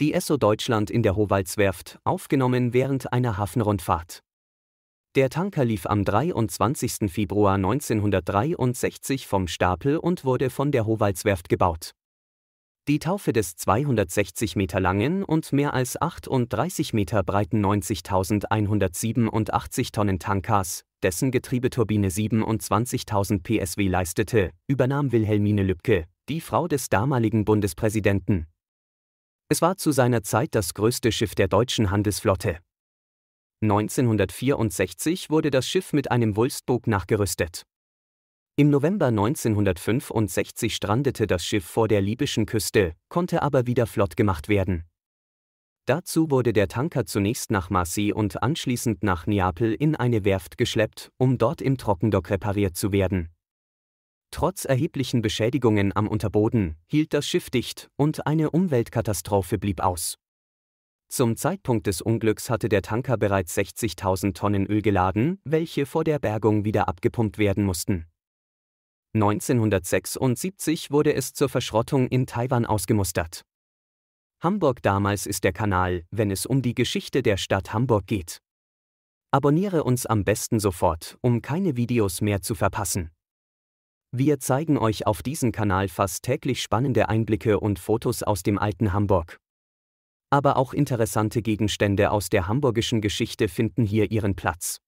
die Esso Deutschland in der Howaldswerft, aufgenommen während einer Hafenrundfahrt. Der Tanker lief am 23. Februar 1963 vom Stapel und wurde von der Howaldswerft gebaut. Die Taufe des 260 Meter langen und mehr als 38 Meter breiten 90.187 Tonnen Tankers, dessen Getriebeturbine 27.000 PSW leistete, übernahm Wilhelmine Lübcke, die Frau des damaligen Bundespräsidenten. Es war zu seiner Zeit das größte Schiff der deutschen Handelsflotte. 1964 wurde das Schiff mit einem Wulstbug nachgerüstet. Im November 1965 strandete das Schiff vor der libyschen Küste, konnte aber wieder flott gemacht werden. Dazu wurde der Tanker zunächst nach Marseille und anschließend nach Neapel in eine Werft geschleppt, um dort im Trockendock repariert zu werden. Trotz erheblichen Beschädigungen am Unterboden hielt das Schiff dicht und eine Umweltkatastrophe blieb aus. Zum Zeitpunkt des Unglücks hatte der Tanker bereits 60.000 Tonnen Öl geladen, welche vor der Bergung wieder abgepumpt werden mussten. 1976 wurde es zur Verschrottung in Taiwan ausgemustert. Hamburg damals ist der Kanal, wenn es um die Geschichte der Stadt Hamburg geht. Abonniere uns am besten sofort, um keine Videos mehr zu verpassen. Wir zeigen euch auf diesem Kanal fast täglich spannende Einblicke und Fotos aus dem alten Hamburg. Aber auch interessante Gegenstände aus der hamburgischen Geschichte finden hier ihren Platz.